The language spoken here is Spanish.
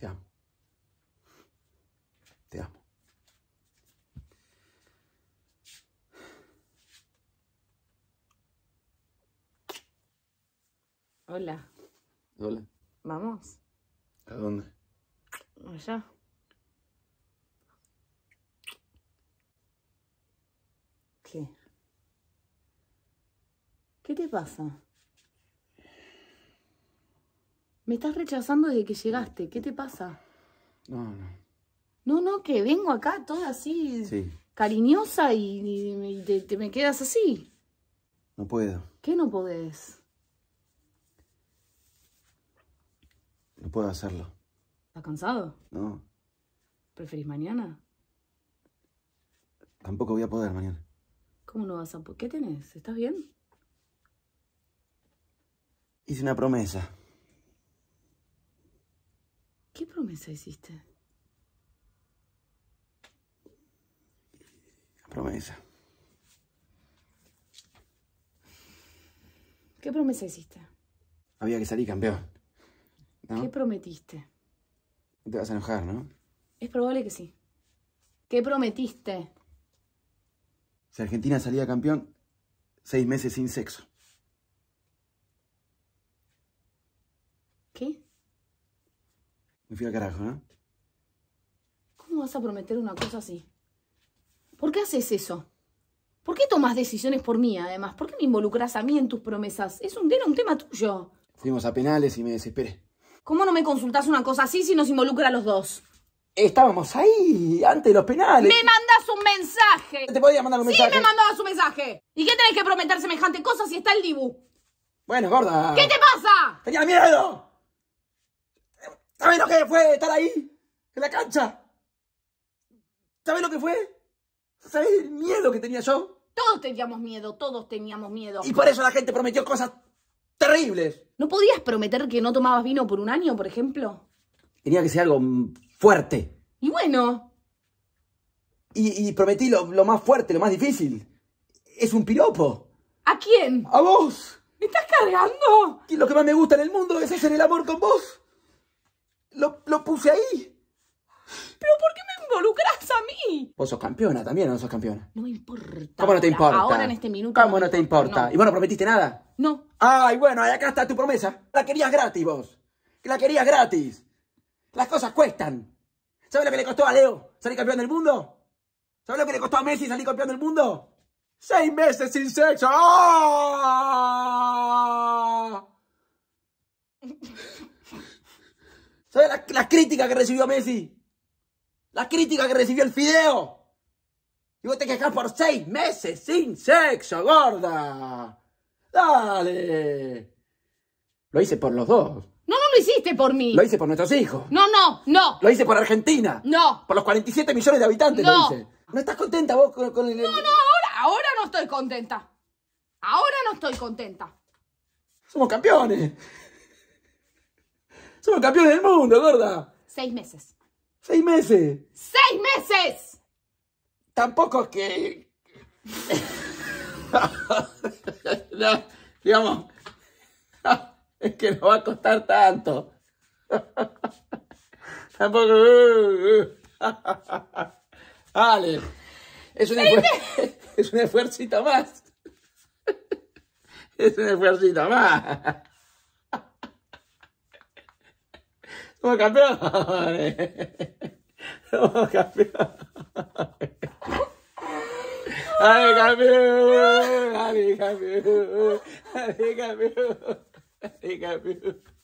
Te amo. Te amo. Hola. Hola. Vamos. ¿A dónde? Allá. ¿Qué? ¿Qué te pasa? Me estás rechazando desde que llegaste. ¿Qué te pasa? No, no. No, no, que vengo acá toda así cariñosa y, te, te, me quedas así. No puedo. ¿Qué no podés? No puedo hacerlo. ¿Estás cansado? No. ¿Preferís mañana? Tampoco voy a poder mañana. ¿Cómo no vas a poder? ¿Qué tenés? ¿Estás bien? Hice una promesa. ¿Qué promesa hiciste? La promesa. ¿Qué promesa hiciste? Había que salir campeón. ¿Qué prometiste? te vas a enojar, ¿no? Es probable que sí. ¿Qué prometiste? Si Argentina salía campeón, seis meses sin sexo. ¿Qué? Me fui al carajo, ¿eh? ¿Cómo vas a prometer una cosa así? ¿Por qué haces eso? ¿Por qué tomas decisiones por mí, además? ¿Por qué me involucras a mí en tus promesas? Es un, un tema tuyo. Fuimos a penales y me desesperé. ¿Cómo no me consultas una cosa así si nos involucra a los dos? Estábamos ahí, antes de los penales. ¡Me mandás un mensaje! Te podía mandar un mensaje. Sí, me mandabas un mensaje. ¿Y qué tenés que prometer semejante cosa si está el Dibu? Bueno, gorda. ¿Qué te pasa? ¡Tenía miedo! ¿Sabes lo que fue estar ahí? En la cancha. ¿Sabes lo que fue? ¿Sabes el miedo que tenía yo? Todos teníamos miedo, todos teníamos miedo. Y por eso la gente prometió cosas terribles. ¿No podías prometer que no tomabas vino por un año, por ejemplo? Tenía que ser algo fuerte. Y bueno. Y, prometí lo, lo, más fuerte, lo más difícil. Es un piropo. ¿A quién? A vos. ¿Me estás cargando? Y lo que más me gusta en el mundo es hacer el amor con vos. Lo, puse ahí. ¿Pero por qué me involucras a mí? Vos sos campeona también, ¿o no sos campeona? No me importa. ¿Cómo no te importa? Ahora en este minuto. ¿Cómo no te importa? ¿Y vos no prometiste nada? No. Ay, bueno, acá está tu promesa. La querías gratis vos. La querías gratis. Las cosas cuestan. ¿Sabes lo que le costó a Leo salir campeón del mundo? ¿Sabes lo que le costó a Messi salir campeón del mundo? ¡Seis meses sin sexo! ¡Ah! ¿Sabes la, crítica que recibió Messi? La crítica que recibió el Fideo. Y vos te quejas por seis meses sin sexo, gorda. Dale. Lo hice por los dos. No, no lo hiciste por mí. Lo hice por nuestros hijos. No, no, no. Lo hice por Argentina. No. Por los 47 millones de habitantes no. lo hice. ¿No estás contenta vos con, el...? No, no, ahora, ahora no estoy contenta. Ahora no estoy contenta. Somos campeones. Somos campeones del mundo, gorda. Seis meses. Seis meses. ¡Seis meses! Tampoco es que... digamos, es que nos va a costar tanto. Tampoco... ¡Vale! es un, es un esfuercito más. Es un esfuercito más. 어, 가벼워. 네. 어, 가벼워. 아이, 가벼워. 아이, 가벼워. 아이, 가벼워. 아이, 가벼워.